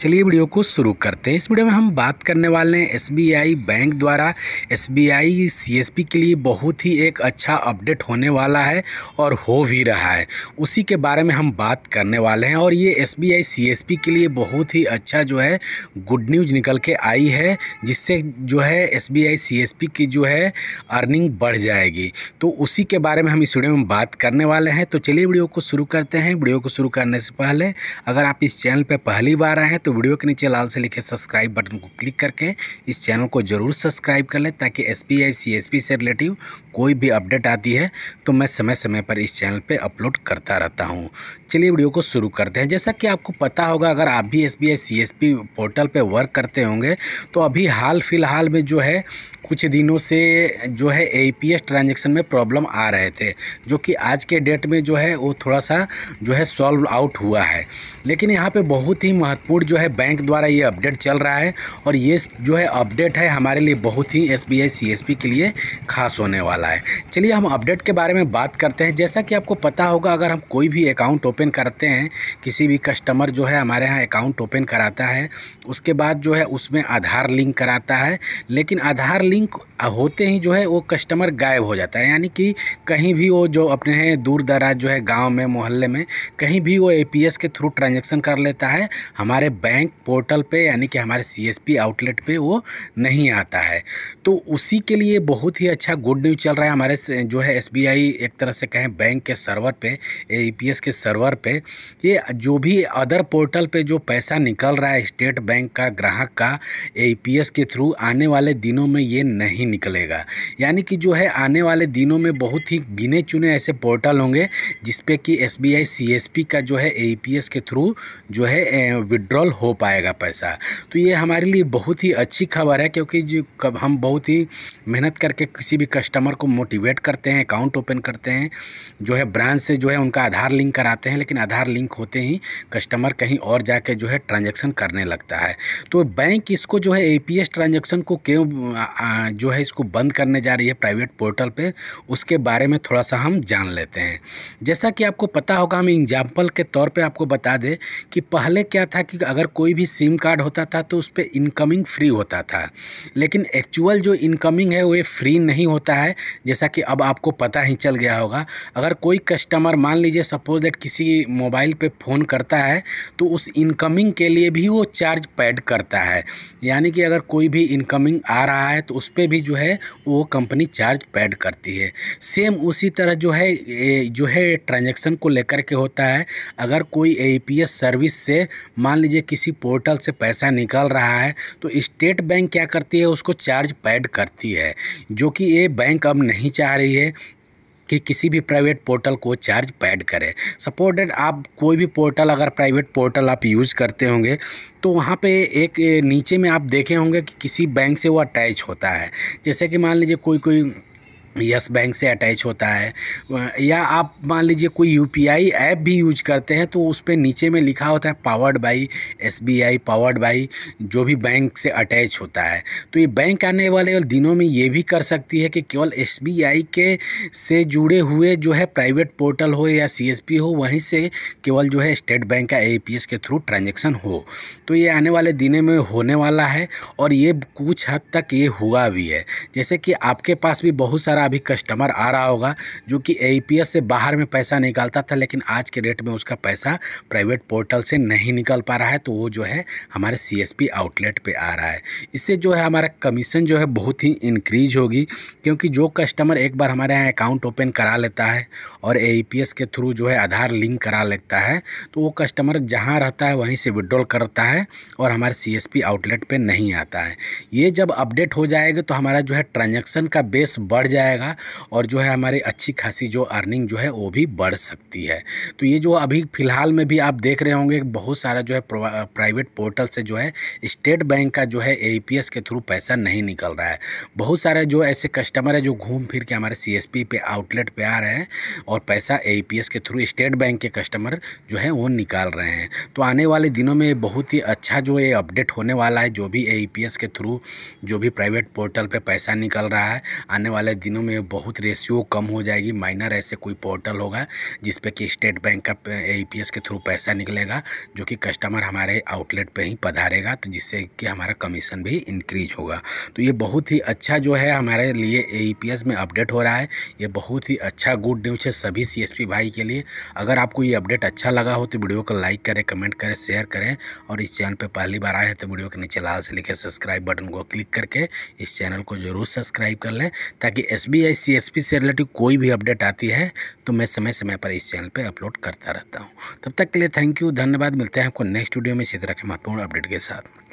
चलिए वीडियो को शुरू करते हैं इस वीडियो में हम बात करने वाले हैं एसबीआई बैंक द्वारा एसबीआई सीएसपी के लिए बहुत ही एक अच्छा अपडेट होने वाला है और हो भी रहा है उसी के बारे में हम बात करने वाले हैं और ये एसबीआई सीएसपी के लिए बहुत ही अच्छा जो है गुड न्यूज निकल के आई है जिससे जो है एस पी की जो है अर्निंग बढ़ जाएगी तो उसी के बारे में हम इस वीडियो में बात करने वाले हैं तो चलिए वीडियो को शुरू करते हैं वीडियो को शुरू करने से पहले अगर आप इस चैनल पर पहली बार आए हैं तो तो वीडियो के नीचे लाल से लिखे सब्सक्राइब बटन को क्लिक करके इस चैनल को जरूर सब्सक्राइब कर लें ताकि एस पी से रिलेटिव कोई भी अपडेट आती है तो मैं समय समय पर इस चैनल पर अपलोड करता रहता हूँ चलिए वीडियो को शुरू करते हैं जैसा कि आपको पता होगा अगर आप भी एस बी पोर्टल पर वर्क करते होंगे तो अभी हाल फिलहाल में जो है कुछ दिनों से जो है ए पी ट्रांजेक्शन में प्रॉब्लम आ रहे थे जो कि आज के डेट में जो है वो थोड़ा सा जो है सॉल्व आउट हुआ है लेकिन यहाँ पे बहुत ही महत्वपूर्ण जो है बैंक द्वारा ये अपडेट चल रहा है और ये जो है अपडेट है हमारे लिए बहुत ही एस बी के लिए खास होने वाला है चलिए हम अपडेट के बारे में बात करते हैं जैसा कि आपको पता होगा अगर हम कोई भी अकाउंट ओपन करते हैं किसी भी कस्टमर जो है हमारे यहाँ अकाउंट ओपन कराता है उसके बाद जो है उसमें आधार लिंक कराता है लेकिन आधार लिंक होते ही जो है वो कस्टमर गायब हो जाता है यानी कि कहीं भी वो जो अपने हैं दूर दराज जो है गाँव में मोहल्ले में कहीं भी वो ए के थ्रू ट्रांजेक्शन कर लेता है हमारे बैंक पोर्टल पे यानी कि हमारे सीएसपी आउटलेट पे वो नहीं आता है तो उसी के लिए बहुत ही अच्छा गुड न्यूज़ चल रहा है हमारे जो है एसबीआई एक तरह से कहें बैंक के सर्वर पे एपीएस e के सर्वर पे ये जो भी अदर पोर्टल पे जो पैसा निकल रहा है स्टेट बैंक का ग्राहक का ए e के थ्रू आने वाले दिनों में ये नहीं निकलेगा यानी कि जो है आने वाले दिनों में बहुत ही गिने चुने ऐसे पोर्टल होंगे जिसपे कि एस बी का जो है ए e के थ्रू जो है विड्रॉल इस्तेमाल हो पाएगा पैसा तो ये हमारे लिए बहुत ही अच्छी खबर है क्योंकि जो कब हम बहुत ही मेहनत करके किसी भी कस्टमर को मोटिवेट करते हैं अकाउंट ओपन करते हैं जो है ब्रांच से जो है उनका आधार लिंक कराते हैं लेकिन आधार लिंक होते ही कस्टमर कहीं और जाके जो है ट्रांजेक्शन करने लगता है तो बैंक इसको जो है ए पी ट्रांजेक्शन को क्यों जो है इसको बंद करने जा रही है प्राइवेट पोर्टल पर उसके बारे में थोड़ा सा हम जान लेते हैं जैसा कि आपको पता होगा हम एग्जाम्पल के तौर पर आपको बता दें कि पहले क्या था कि अगर अगर कोई भी सिम कार्ड होता था तो उस पर इनकमिंग फ्री होता था लेकिन एक्चुअल जो इनकमिंग है वो फ्री नहीं होता है जैसा कि अब आपको पता ही चल गया होगा अगर कोई कस्टमर मान लीजिए सपोज दैट किसी मोबाइल पे फ़ोन करता है तो उस इनकमिंग के लिए भी वो चार्ज पैड करता है यानी कि अगर कोई भी इनकमिंग आ रहा है तो उस पर भी जो है वो कंपनी चार्ज पैड करती है सेम उसी तरह जो है जो है ट्रांजेक्शन को लेकर के होता है अगर कोई ए सर्विस से मान लीजिए किसी पोर्टल से पैसा निकल रहा है तो स्टेट बैंक क्या करती है उसको चार्ज पैड करती है जो कि ये बैंक अब नहीं चाह रही है कि किसी भी प्राइवेट पोर्टल को चार्ज पैड करे सपोर्टेड आप कोई भी पोर्टल अगर प्राइवेट पोर्टल आप यूज़ करते होंगे तो वहाँ पे एक नीचे में आप देखे होंगे कि किसी बैंक से वो अटैच होता है जैसे कि मान लीजिए कोई कोई यस बैंक से अटैच होता है या आप मान लीजिए कोई यूपीआई ऐप भी यूज करते हैं तो उस पर नीचे में लिखा होता है powered by I powered by जो भी बैंक से अटैच होता है तो ये बैंक आने वाले दिनों में ये भी कर सकती है कि केवल आई के से जुड़े हुए जो है प्राइवेट पोर्टल हो या पी हो वहीं से केवल जो है स्टेट बैंक का एस के थ्रू ट्रांजेक्शन हो तो ये आने वाले दिनों में होने वाला है और ये कुछ हद तक ये हुआ भी है जैसे कि आपके पास भी बहुत सारा दूसरा अभी कस्टमर आ रहा होगा जो कि ए से बाहर में पैसा निकालता था लेकिन आज के रेट में उसका पैसा प्राइवेट पोर्टल से नहीं निकल पा रहा है तो वो जो है हमारे सी आउटलेट पर आ रहा है इससे जो है हमारा कमीशन जो है बहुत ही इंक्रीज होगी क्योंकि जो कस्टमर एक बार हमारे यहाँ अकाउंट ओपन करा लेता है और ए के थ्रू जो है आधार लिंक करा लेता है तो वो कस्टमर जहाँ रहता है वहीं से विड्रॉल करता है और हमारे सी आउटलेट पर नहीं आता है ये जब अपडेट हो जाएगा तो हमारा जो है ट्रांजेक्शन का बेस बढ़ जाएगा जाएगा और जो है हमारी अच्छी खासी जो अर्निंग जो है वो भी बढ़ सकती है तो ये जो अभी फ़िलहाल में भी आप देख रहे होंगे बहुत सारा जो है प्राइवेट पोर्टल से जो है स्टेट बैंक का जो है ए के थ्रू पैसा नहीं निकल रहा है बहुत सारे जो ऐसे कस्टमर है जो घूम फिर के हमारे सी पे आउटलेट पे आ रहे हैं और पैसा ए के थ्रू स्टेट बैंक के कस्टमर जो है वो निकाल रहे हैं तो आने वाले दिनों में बहुत ही अच्छा जो ये अपडेट होने वाला है जो भी ए के थ्रू जो भी प्राइवेट पोर्टल पर पैसा निकल रहा है आने वाले दिनों दिनों में बहुत रेशियो कम हो जाएगी माइनर ऐसे कोई पोर्टल होगा जिस पर कि स्टेट बैंक का ई के थ्रू पैसा निकलेगा जो कि कस्टमर हमारे आउटलेट पे ही पधारेगा तो जिससे कि हमारा कमीशन भी इंक्रीज होगा तो ये बहुत ही अच्छा जो है हमारे लिए ए में अपडेट हो रहा है ये बहुत ही अच्छा गुड न्यूज है सभी सी भाई के लिए अगर आपको ये अपडेट अच्छा लगा हो तो वीडियो को लाइक करें कमेंट करें शेयर करें और इस चैनल पर पहली बार आए हैं तो वीडियो के नीचे लाल से लिखे सब्सक्राइब बटन को क्लिक करके इस चैनल को जरूर सब्सक्राइब कर लें ताकि एस बी या सी एस पी से रिलेटिव कोई भी अपडेट आती है तो मैं समय समय पर इस चैनल पर अपलोड करता रहता हूँ तब तक के लिए थैंक यू धन्यवाद मिलते हैं आपको नेक्स्ट वीडियो में इसी तरह के महत्वपूर्ण अपडेट के साथ